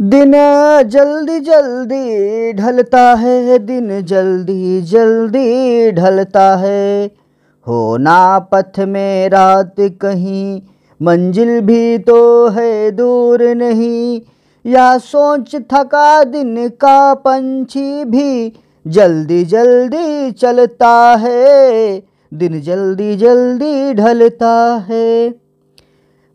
दिन जल्दी जल्दी ढलता है दिन जल्दी जल्दी ढलता है हो ना पथ में रात कहीं मंजिल भी तो है दूर नहीं या सोच थका दिन का पंछी भी जल्दी जल्दी चलता है दिन जल्दी जल्दी ढलता है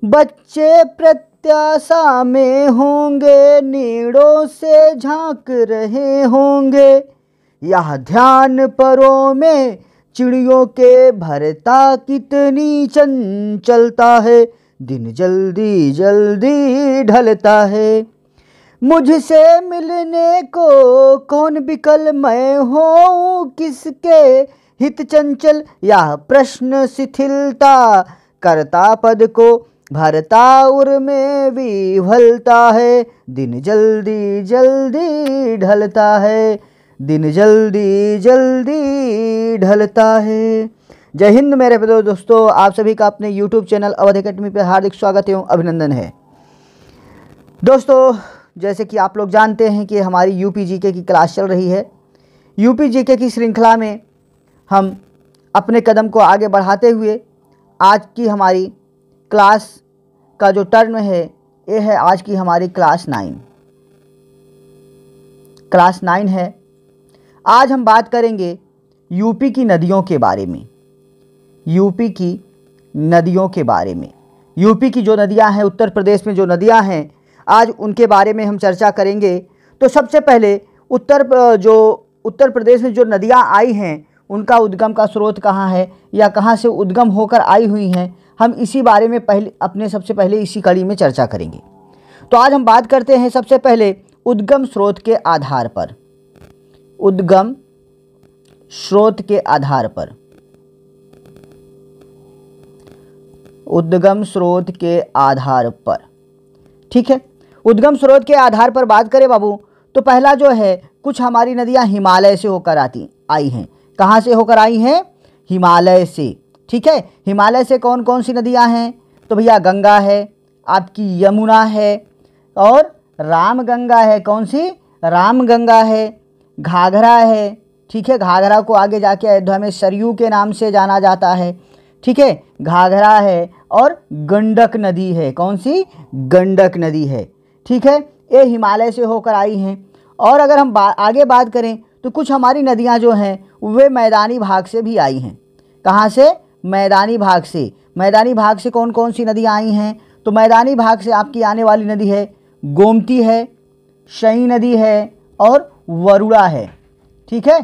बच्चे प्रति प्रत्याशा में होंगे नीड़ों से झांक रहे होंगे यह ध्यान परों में चिड़ियों के भरता कितनी चंचलता है दिन जल्दी जल्दी ढलता है मुझसे मिलने को कौन विकल मैं हो किसके हित चंचल यह प्रश्न शिथिलता करता पद को भरताउर में भी भलता है दिन जल्दी जल्दी ढलता है दिन जल्दी जल्दी ढलता है जय हिंद मेरे प्यारे दोस्तों आप सभी का अपने YouTube चैनल अवध अकेडमी पर हार्दिक स्वागत एवं अभिनंदन है दोस्तों जैसे कि आप लोग जानते हैं कि हमारी यू पी की क्लास चल रही है यू पी की श्रृंखला में हम अपने कदम को आगे बढ़ाते हुए आज की हमारी क्लास का जो टर्म है ये है आज की हमारी क्लास नाइन क्लास नाइन है आज हम बात करेंगे यूपी की नदियों के बारे में यूपी की नदियों के बारे में यूपी की जो नदियां हैं उत्तर प्रदेश में जो नदियां हैं आज उनके बारे में हम चर्चा करेंगे तो सबसे पहले उत्तर जो उत्तर प्रदेश में जो नदियां आई हैं उनका उद्गम का स्रोत कहाँ है या कहाँ से उद्गम होकर आई हुई हैं हम इसी बारे में पहले अपने सबसे पहले इसी कड़ी में चर्चा करेंगे तो आज हम बात करते हैं सबसे पहले उद्गम स्रोत के आधार पर उद्गम स्रोत के आधार पर उद्गम स्रोत के आधार पर ठीक है उद्गम स्रोत के आधार पर बात करें बाबू तो पहला जो है कुछ हमारी नदियां हिमालय से होकर आती आई हैं कहां से होकर आई हैं हिमालय से ठीक है हिमालय से कौन कौन सी नदियाँ हैं तो भैया गंगा है आपकी यमुना है और राम गंगा है कौन सी राम गंगा है घाघरा है ठीक है घाघरा को आगे जाके अयोध्या में सरयू के नाम से जाना जाता है ठीक है घाघरा है और गंडक नदी है कौन सी गंडक नदी है ठीक है ये हिमालय से होकर आई हैं और अगर हम बा, आगे बात करें तो कुछ हमारी नदियाँ जो हैं वे मैदानी भाग से भी आई हैं कहाँ से मैदानी भाग से मैदानी भाग से कौन कौन सी नदियाँ आई हैं तो मैदानी भाग से आपकी आने वाली नदी है गोमती है शई नदी है और वरुड़ा है ठीक है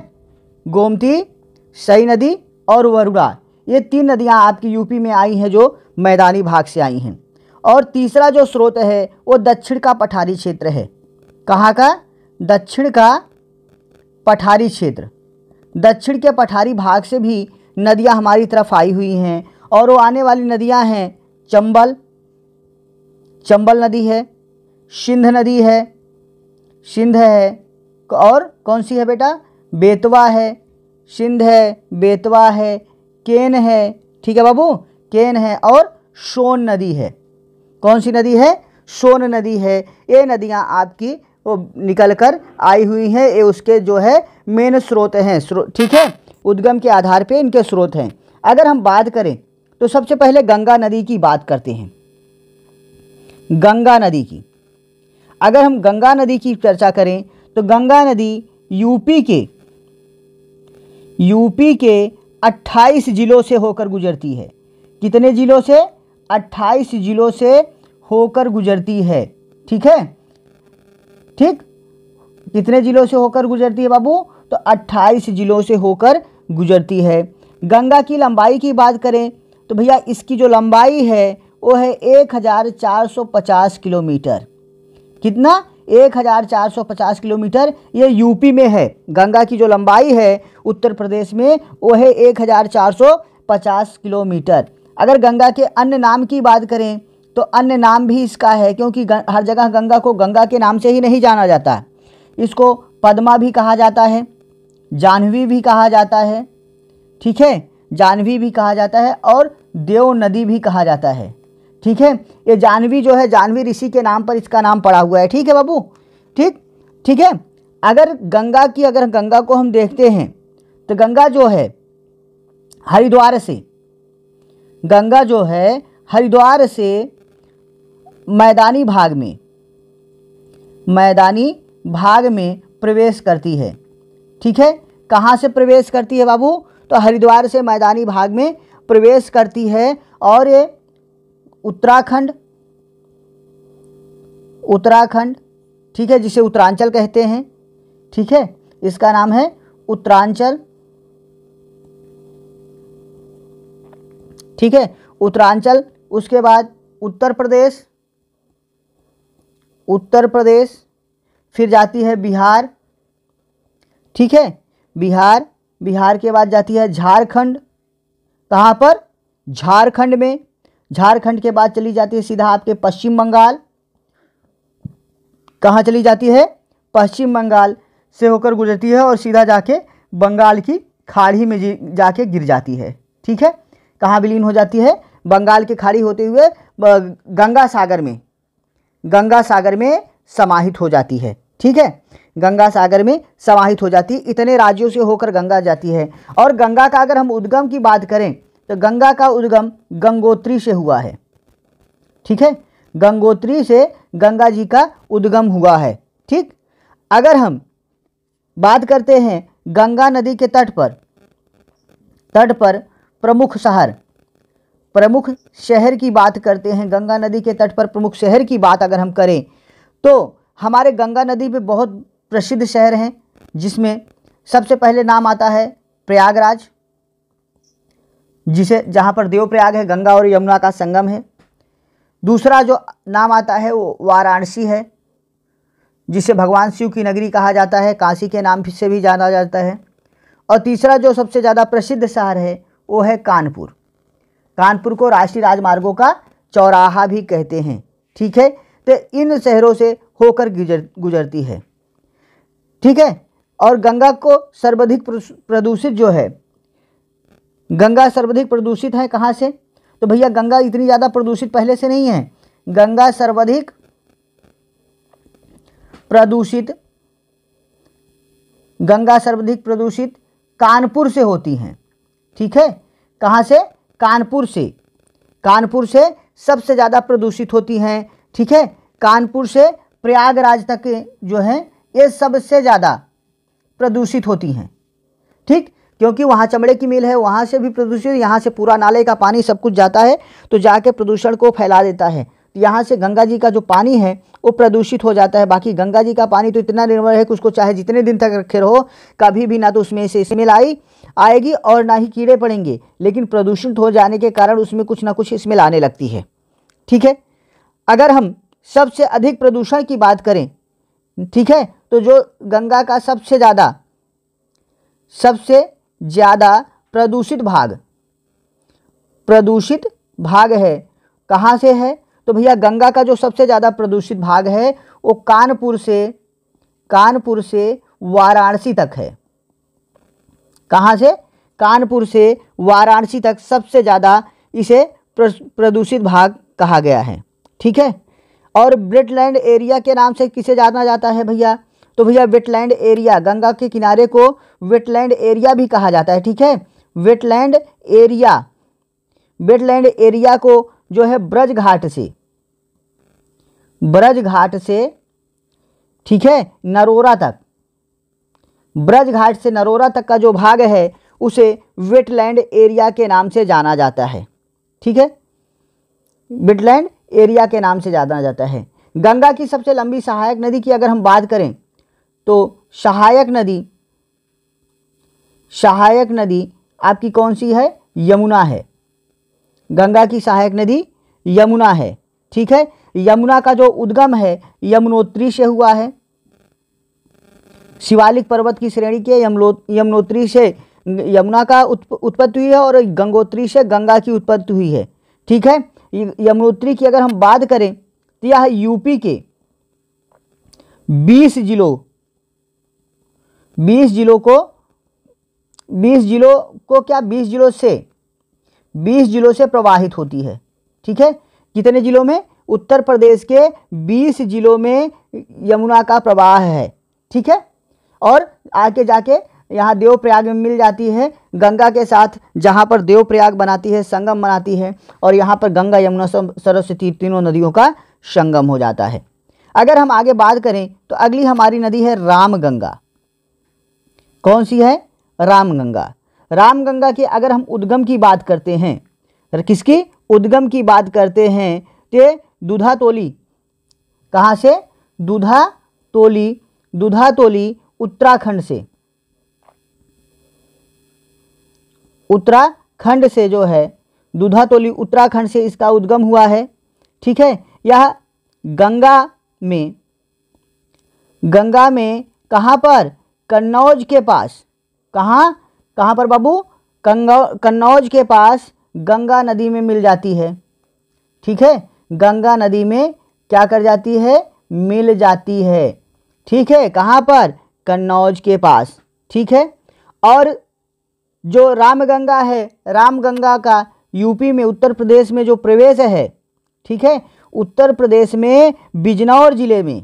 गोमती शई नदी और वरुड़ा ये तीन नदियाँ आपकी यूपी में आई हैं जो मैदानी भाग से आई हैं और तीसरा जो स्रोत है वो दक्षिण का पठारी क्षेत्र है कहाँ का दक्षिण का पठारी क्षेत्र दक्षिण के पठारी भाग से भी नदियाँ हमारी तरफ आई हुई हैं और वो आने वाली नदियाँ हैं चंबल चंबल नदी है सिंध नदी है सिंध है और कौन सी है बेटा बेतवा है सिंध है बेतवा है केन है ठीक है बाबू केन है और सोन नदी है कौन सी नदी है सोन नदी है ये नदियाँ आपकी वो निकल कर आई हुई हैं ये उसके जो है मेन स्रोत हैं ठीक है उद्गम के आधार पर इनके स्रोत हैं अगर हम बात करें तो सबसे पहले गंगा नदी की बात करते हैं गंगा नदी की अगर हम गंगा नदी की चर्चा करें तो गंगा नदी यूपी के यूपी के 28 जिलों से होकर गुजरती है कितने जिलों से 28 जिलों से होकर गुजरती है ठीक है ठीक कितने जिलों से होकर गुजरती है बाबू तो 28 जिलों से होकर गुजरती है गंगा की लंबाई की बात करें तो भैया इसकी जो लंबाई है वो है 1450 किलोमीटर कितना 1450 किलोमीटर ये यूपी में है गंगा की जो लंबाई है उत्तर प्रदेश में वो है 1450 किलोमीटर अगर गंगा के अन्य नाम की बात करें तो अन्य नाम भी इसका है क्योंकि हर जगह गंगा को गंगा के नाम से ही नहीं जाना जाता इसको पद्मा भी कहा जाता है जानवी भी कहा जाता है ठीक है जानवी भी कहा जाता है और देव नदी भी कहा जाता है ठीक है ये जानवी जो है जानवी ऋषि के नाम पर इसका नाम पड़ा हुआ है ठीक है बाबू ठीक ठीक है अगर गंगा की अगर गंगा को हम देखते हैं तो गंगा जो है हरिद्वार से गंगा जो है हरिद्वार से मैदानी भाग में मैदानी भाग में प्रवेश करती है ठीक है कहाँ से प्रवेश करती है बाबू तो हरिद्वार से मैदानी भाग में प्रवेश करती है और ये उत्तराखंड उत्तराखंड ठीक है जिसे उत्तरांचल कहते हैं ठीक है इसका नाम है उत्तरांचल ठीक है उत्तरांचल उसके बाद उत्तर प्रदेश उत्तर प्रदेश फिर जाती है बिहार ठीक है बिहार बिहार के बाद जाती है झारखंड कहाँ पर झारखंड में झारखंड के बाद चली जाती है सीधा आपके पश्चिम बंगाल कहाँ चली जाती है पश्चिम बंगाल से होकर गुजरती है और सीधा जाके बंगाल की खाड़ी में जाके गिर जाती है ठीक है कहाँ विलीन हो जाती है बंगाल की खाड़ी होते हुए गंगा सागर में गंगा सागर में समाहित हो जाती है ठीक है गंगा सागर में समाहित हो जाती है इतने राज्यों से होकर गंगा जाती है और गंगा का अगर हम उद्गम की बात करें तो गंगा का उद्गम गंगोत्री से हुआ है ठीक है गंगोत्री से गंगा जी का उद्गम हुआ है ठीक अगर हम बात करते हैं गंगा नदी के तट पर तट पर प्रमुख शहर प्रमुख शहर की बात करते हैं गंगा नदी के तट पर प्रमुख शहर की बात अगर हम करें तो हमारे गंगा नदी पे बहुत प्रसिद्ध शहर हैं जिसमें सबसे पहले नाम आता है प्रयागराज जिसे जहाँ पर देवप्रयाग है गंगा और यमुना का संगम है दूसरा जो नाम आता है वो वाराणसी है जिसे भगवान शिव की नगरी कहा जाता है काशी के नाम से भी जाना जाता है और तीसरा जो सबसे ज़्यादा प्रसिद्ध शहर है वो है कानपुर कानपुर को राष्ट्रीय राजमार्गों का चौराहा भी कहते हैं ठीक है तो इन शहरों से होकर गुजर गुजरती है ठीक है और गंगा को सर्वाधिक प्रदूषित जो है गंगा सर्वाधिक प्रदूषित है कहाँ से तो भैया गंगा इतनी ज़्यादा प्रदूषित पहले से नहीं है गंगा सर्वाधिक प्रदूषित गंगा सर्वाधिक प्रदूषित कानपुर से होती हैं ठीक है कहाँ से कानपुर से कानपुर से सबसे ज़्यादा प्रदूषित होती हैं ठीक है कानपुर से प्रयागराज तक जो है ये सबसे ज़्यादा प्रदूषित होती हैं ठीक क्योंकि वहाँ चमड़े की मिल है वहाँ से भी प्रदूषित यहाँ से पूरा नाले का पानी सब कुछ जाता है तो जाके प्रदूषण को फैला देता है यहाँ से गंगा जी का जो पानी है वो प्रदूषित हो जाता है बाकी गंगा जी का पानी तो इतना निर्मल है कि उसको चाहे जितने दिन तक रखे रहो कभी भी ना तो उसमें से स्मेल आई आएगी और ना ही कीड़े पड़ेंगे लेकिन प्रदूषित हो जाने के कारण उसमें कुछ ना कुछ स्मेल आने लगती है ठीक है अगर हम सबसे अधिक प्रदूषण की बात करें ठीक है तो जो गंगा का सबसे ज़्यादा सबसे ज़्यादा प्रदूषित भाग प्रदूषित भाग है कहाँ से है तो भैया गंगा का जो सबसे ज़्यादा प्रदूषित भाग है वो कानपुर से कानपुर से वाराणसी तक है कहाँ से कानपुर से वाराणसी तक सबसे ज़्यादा इसे प्रदूषित भाग कहा गया है ठीक है और वेटलैंड एरिया के नाम से किसे जाना जाता है भैया तो भैया वेटलैंड एरिया गंगा के किनारे को वेटलैंड एरिया भी कहा जाता है ठीक है वेटलैंड एरिया वेटलैंड एरिया को जो है ब्रज घाट से ब्रज घाट से ठीक है नरोरा तक ब्रज घाट से नरोरा तक का जो भाग है उसे वेटलैंड एरिया के नाम से जाना जाता है ठीक है वेटलैंड एरिया के नाम से जाना जाता है गंगा की सबसे लंबी सहायक नदी की अगर हम बात करें तो सहायक नदी सहायक नदी आपकी कौन सी है यमुना है गंगा की सहायक नदी यमुना है ठीक है यमुना का जो उद्गम है यमुनोत्री से हुआ है शिवालिक पर्वत की श्रेणी के यमलो यमुनोत्री से यमुना का उत्पत्ति हुई है और गंगोत्री से गंगा की उत्पत्ति हुई है ठीक है यमुनोत्री की अगर हम बात करें तो यह यूपी के 20 जिलों 20 जिलों को 20 जिलों को क्या 20 जिलों से 20 जिलों से प्रवाहित होती है ठीक है कितने जिलों में उत्तर प्रदेश के 20 जिलों में यमुना का प्रवाह है ठीक है और आके जाके यहाँ देवप्रयाग में मिल जाती है गंगा के साथ जहाँ पर देवप्रयाग बनाती है संगम बनाती है और यहाँ पर गंगा यमुना सरस्वती तीनों नदियों का संगम हो जाता है अगर हम आगे बात करें तो अगली हमारी नदी है रामगंगा कौन सी है रामगंगा रामगंगा की अगर हम उद्गम की बात करते हैं किसकी उद्गम की बात करते हैं तो दुधा तोली कहाँ से दुधा तोली दुधा तोली उत्तराखंड से उत्तराखंड से जो है दुधातोली उत्तराखंड से इसका उद्गम हुआ है ठीक है यह गंगा में गंगा में कहाँ पर कन्नौज के पास कहाँ कहाँ पर बाबू कन्नौज के पास गंगा नदी में मिल जाती है ठीक है गंगा नदी में क्या कर जाती है मिल जाती है ठीक है कहाँ पर कन्नौज के पास ठीक है और जो रामगंगा है रामगंगा का यूपी में उत्तर प्रदेश में जो प्रवेश है ठीक है उत्तर प्रदेश में बिजनौर जिले में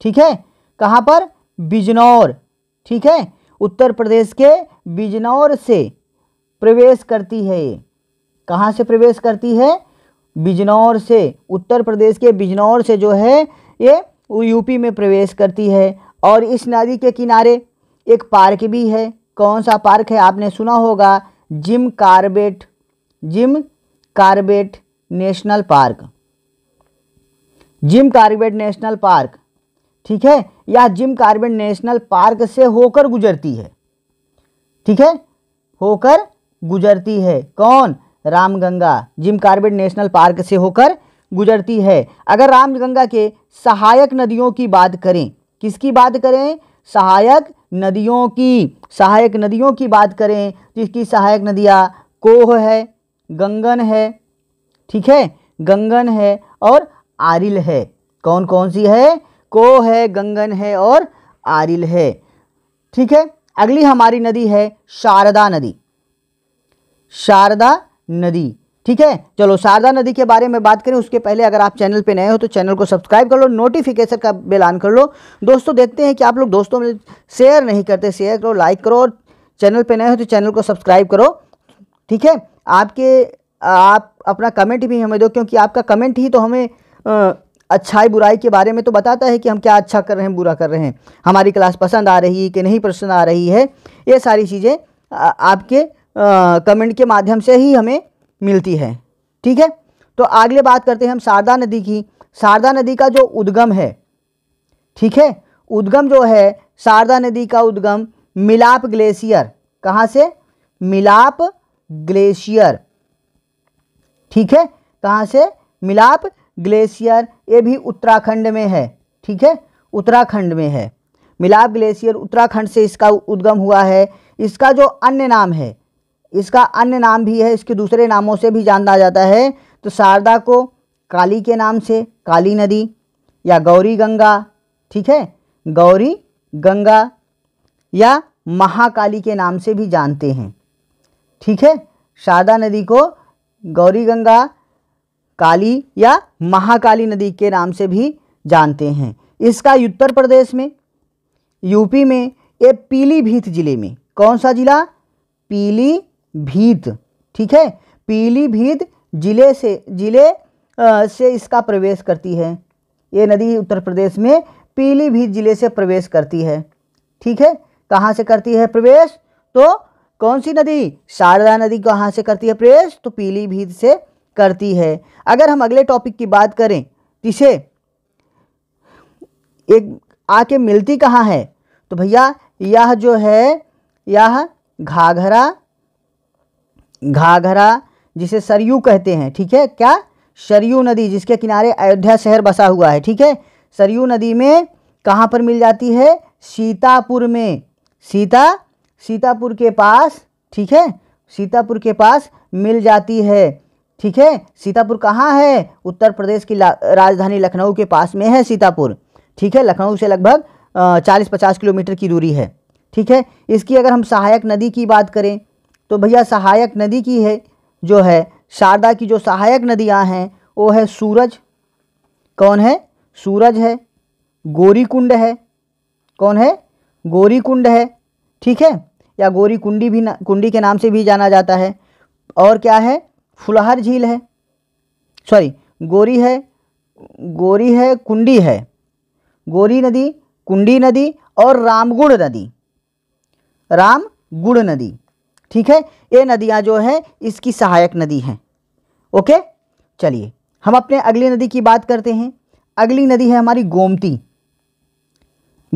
ठीक है कहाँ पर बिजनौर ठीक है उत्तर प्रदेश के बिजनौर से प्रवेश करती है ये कहाँ से प्रवेश करती है बिजनौर से उत्तर प्रदेश के बिजनौर से जो है ये यूपी में प्रवेश करती है और इस नदी के किनारे एक पार्क भी है कौन सा पार्क है आपने सुना होगा Jim Corbett Jim Corbett National Park Jim Corbett National Park ठीक है यह जिम कार्बेट नेशनल पार्क से होकर गुजरती है ठीक है होकर गुजरती है कौन Ramganga Jim Corbett National Park से होकर गुजरती है अगर रामगंगा के सहायक नदियों की बात करें किसकी बात करें सहायक नदियों की सहायक नदियों की बात करें जिसकी सहायक नदियाँ कोह है गंगन है ठीक है गंगन है और आरिल है कौन कौन सी है कोह है गंगन है और आरिल है ठीक है अगली हमारी नदी है शारदा नदी शारदा नदी ठीक है चलो शारदा नदी के बारे में बात करें उसके पहले अगर आप चैनल पे नए हो तो चैनल को सब्सक्राइब कर लो नोटिफिकेशन का बेल ऑन कर लो दोस्तों देखते हैं कि आप लोग दोस्तों में शेयर नहीं करते शेयर करो लाइक करो और चैनल पे नए हो तो चैनल को सब्सक्राइब करो ठीक है आपके आप अपना कमेंट भी हमें दो क्योंकि आपका कमेंट ही तो हमें अच्छाई बुराई के बारे में तो बताता है कि हम क्या अच्छा कर रहे हैं बुरा कर रहे हैं हमारी क्लास पसंद आ रही है कि नहीं पसंद आ रही है ये सारी चीज़ें आपके कमेंट के माध्यम से ही हमें मिलती है ठीक है तो अगले बात करते हैं हम शारदा नदी की शारदा नदी का जो उद्गम है ठीक है उद्गम जो है शारदा नदी का उद्गम मिलाप ग्लेशियर कहाँ से मिलाप ग्लेशियर ठीक है कहाँ से मिलाप ग्लेशियर ये भी उत्तराखंड में है ठीक है उत्तराखंड में है मिलाप ग्लेशियर उत्तराखंड से इसका उद्गम हुआ है इसका जो अन्य नाम है इसका अन्य नाम भी है इसके दूसरे नामों से भी जाना जाता है तो शारदा को काली के नाम से काली नदी या गौरी गंगा ठीक है गौरी गंगा या महाकाली के नाम से भी जानते हैं ठीक है शारदा नदी को गौरी गंगा काली या महाकाली नदी के नाम से भी जानते हैं इसका उत्तर प्रदेश में यूपी में ये पीलीभीत जिले में कौन सा जिला पीली भीत ठीक है पीलीभीत जिले से जिले से इसका प्रवेश करती है ये नदी उत्तर प्रदेश में पीलीभीत जिले से प्रवेश करती है ठीक है कहाँ से करती है प्रवेश तो कौन सी नदी शारदा नदी कहाँ से करती है प्रवेश तो पीलीभीत से करती है अगर हम अगले टॉपिक की बात करें जिसे एक आके मिलती कहाँ है तो भैया यह जो है यह घाघरा घाघरा जिसे सरयू कहते हैं ठीक है क्या सरयू नदी जिसके किनारे अयोध्या शहर बसा हुआ है ठीक है सरयू नदी में कहाँ पर मिल जाती है सीतापुर में सीता सीतापुर के पास ठीक है सीतापुर के पास मिल जाती है ठीक है सीतापुर कहाँ है उत्तर प्रदेश की राजधानी लखनऊ के पास में है सीतापुर ठीक है लखनऊ से लगभग चालीस पचास किलोमीटर की दूरी है ठीक है इसकी अगर हम सहायक नदी की बात करें तो भैया सहायक नदी की है जो है शारदा की जो सहायक नदियाँ हैं वो है सूरज कौन है सूरज है गोरी कुंड है कौन है गोरी कुंड है ठीक है या गोरी कुंडी भी ना कुंडी के नाम से भी जाना जाता है और क्या है फुलहर झील है सॉरी गोरी है गोरी है कुंडी है गोरी नदी कुंडी नदी और रामगुड़ नदी रामगुड़ नदी ठीक है ये नदियाँ जो है इसकी सहायक नदी हैं ओके चलिए हम अपने अगली नदी की बात करते हैं अगली नदी है हमारी गोमती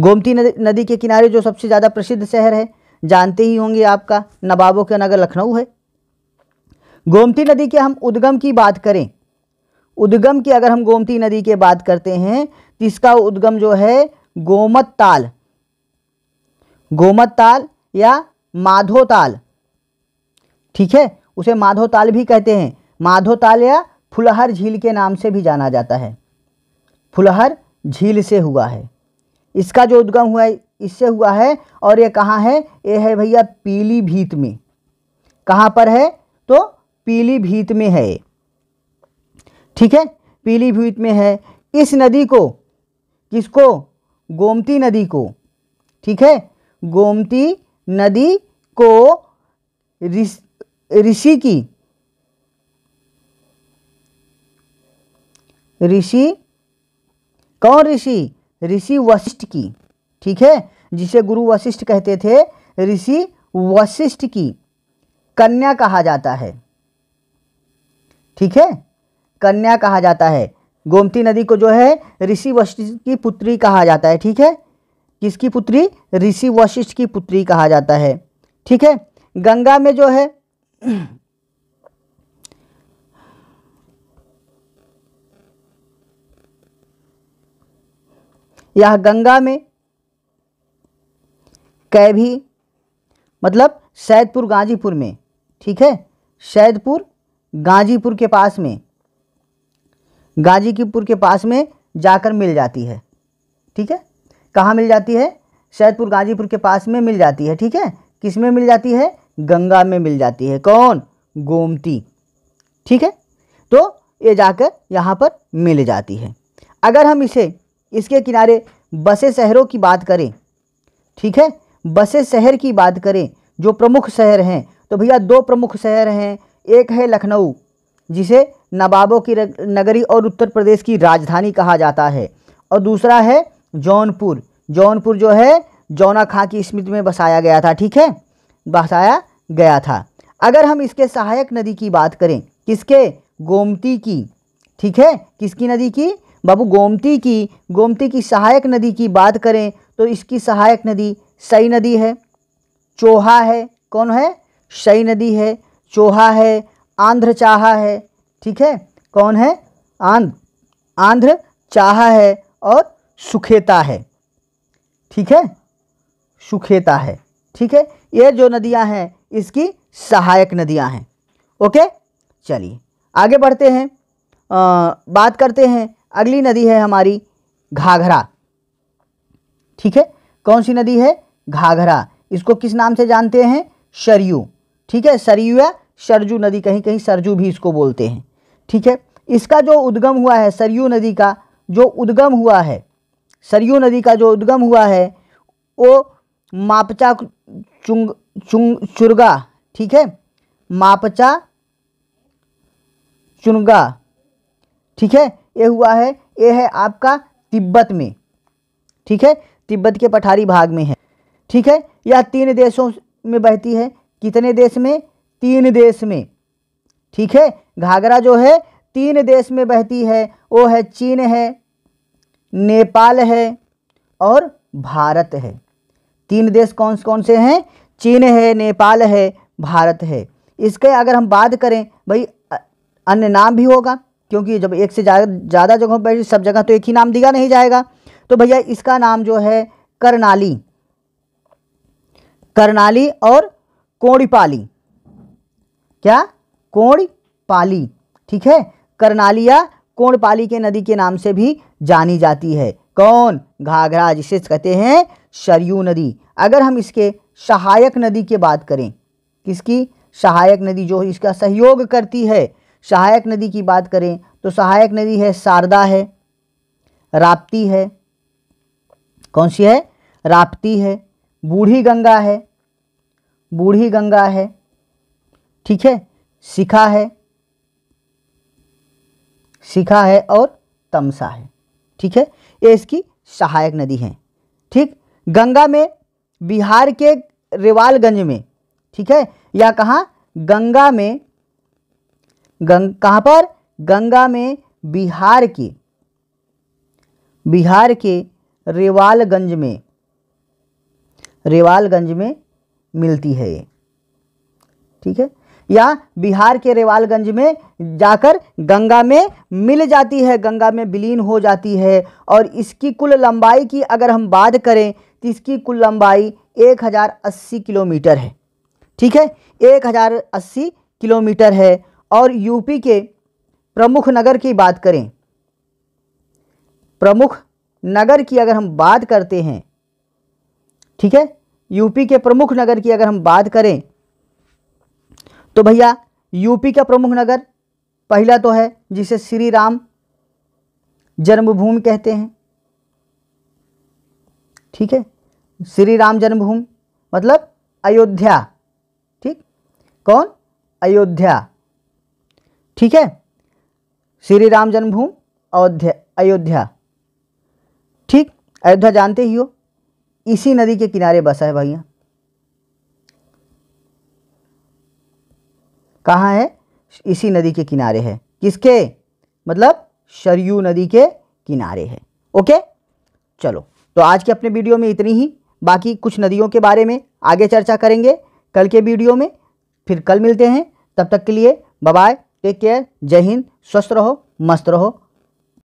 गोमती नदी नदी के किनारे जो सबसे ज़्यादा प्रसिद्ध शहर है जानते ही होंगे आपका नवाबों का नगर लखनऊ है गोमती नदी के हम उद्गम की बात करें उद्गम की अगर हम गोमती नदी के बात करते हैं तो इसका उद्गम जो है गोमत ताल गोमत ताल या माधो ताल ठीक है उसे माधो ताल भी कहते हैं माधो ताल या फुलहर झील के नाम से भी जाना जाता है फुलहर झील से हुआ है इसका जो उद्गम हुआ है इससे हुआ है और ये कहाँ है ये है भैया पीलीभीत में कहाँ पर है तो पीलीभीत में है ठीक है पीलीभीत में है इस नदी को किसको गोमती नदी को ठीक है गोमती नदी को रिस ऋषि की ऋषि कौन ऋषि ऋषि वशिष्ठ की ठीक है जिसे गुरु वशिष्ठ कहते थे ऋषि वशिष्ठ की कन्या कहा जाता है ठीक है कन्या कहा जाता है गोमती नदी को जो है ऋषि वशिष्ठ की पुत्री कहा जाता है ठीक है किसकी पुत्री ऋषि वशिष्ठ की पुत्री कहा जाता है ठीक है गंगा में जो है यह गंगा में कै भी मतलब सैदपुर गाजीपुर में ठीक है सैदपुर गाजीपुर के पास में गाजीपुर के पास में जाकर मिल जाती है ठीक है कहाँ मिल जाती है सैदपुर गाजीपुर के पास में मिल जाती है ठीक है किस में मिल जाती है गंगा में मिल जाती है कौन गोमती ठीक है तो ये जाकर यहाँ पर मिल जाती है अगर हम इसे इसके किनारे बसे शहरों की बात करें ठीक है बसे शहर की बात करें जो प्रमुख शहर हैं तो भैया दो प्रमुख शहर हैं एक है लखनऊ जिसे नवाबों की नगरी और उत्तर प्रदेश की राजधानी कहा जाता है और दूसरा है जौनपुर जौनपुर जो है जौना खां की स्मृति में बसाया गया था ठीक है बसाया गया था अगर हम इसके सहायक नदी की बात करें किसके गोमती की ठीक है किसकी नदी की बाबू गोमती की गोमती की सहायक नदी की बात करें तो इसकी सहायक नदी सई नदी है चोहा है कौन है सई नदी है चोहा है आंध्र चाहा है ठीक है कौन है आंध्र आंध्र चाहा है और सुखेता है ठीक है सुखेता है ठीक है ये जो नदियाँ हैं इसकी सहायक नदियाँ हैं ओके चलिए आगे बढ़ते हैं आ, बात करते हैं अगली नदी है हमारी घाघरा ठीक है कौन सी नदी है घाघरा इसको किस नाम से जानते हैं सरयू ठीक है सरयू या सरजू नदी कहीं कहीं सरजू भी इसको बोलते हैं ठीक है इसका जो उद्गम हुआ है सरयू नदी का जो उद्गम हुआ है सरयू नदी का जो उद्गम हुआ है वो मापचा चुंग चुंग चुरगा ठीक है मापचा चुनगा ठीक है ये हुआ है ये है आपका तिब्बत में ठीक है तिब्बत के पठारी भाग में है ठीक है यह तीन देशों में बहती है कितने देश में तीन देश में ठीक है घाघरा जो है तीन देश में बहती है वो है चीन है नेपाल है और भारत है तीन देश कौन कौन से हैं चीन है नेपाल है भारत है इसके अगर हम बात करें भाई अन्य नाम भी होगा क्योंकि जब एक से ज़्यादा जगहों पर सब जगह तो एक ही नाम दिया नहीं जाएगा तो भैया इसका नाम जो है करनाली करनाली और कोड़ीपाली क्या कोड़पाली ठीक है करनाली या कोणपाली के नदी के नाम से भी जानी जाती है कौन घाघरा जिसे कहते हैं सरयू नदी अगर हम इसके सहायक नदी की बात करें किसकी सहायक नदी जो इसका सहयोग करती है सहायक नदी की बात करें तो सहायक नदी है शारदा है राप्ती है कौन सी है राप्ती है बूढ़ी गंगा है बूढ़ी गंगा है ठीक है शिखा है शिखा है और तमसा है ठीक है ये इसकी सहायक नदी है ठीक गंगा में बिहार के रेवालगंज में ठीक है या कहाँ गंगा में गंग कहाँ पर गंगा में बिहार के बिहार के रेवालगंज में रेवालगंज में मिलती है ये ठीक है या बिहार के रेवालगंज में जाकर गंगा में मिल जाती है गंगा में विलीन हो जाती है और इसकी कुल लंबाई की अगर हम बात करें तो इसकी कुल लंबाई 1080 किलोमीटर है ठीक है 1080 किलोमीटर है और यूपी के प्रमुख नगर की बात करें प्रमुख नगर की अगर हम बात करते हैं ठीक है यूपी के प्रमुख नगर की अगर हम बात करें तो भैया यूपी का प्रमुख नगर पहला तो है जिसे श्री राम जन्मभूमि कहते हैं ठीक है श्री राम जन्मभूमि मतलब अयोध्या ठीक कौन अयोध्या ठीक है श्री राम जन्मभूमि अयोध्या अयोध्या ठीक अयोध्या जानते ही हो इसी नदी के किनारे बसा है भैया कहाँ है इसी नदी के किनारे है किसके मतलब सरयू नदी के किनारे है ओके चलो तो आज के अपने वीडियो में इतनी ही बाकी कुछ नदियों के बारे में आगे चर्चा करेंगे कल के वीडियो में फिर कल मिलते हैं तब तक के लिए बाय टेक केयर जय हिंद स्वस्थ रहो मस्त रहो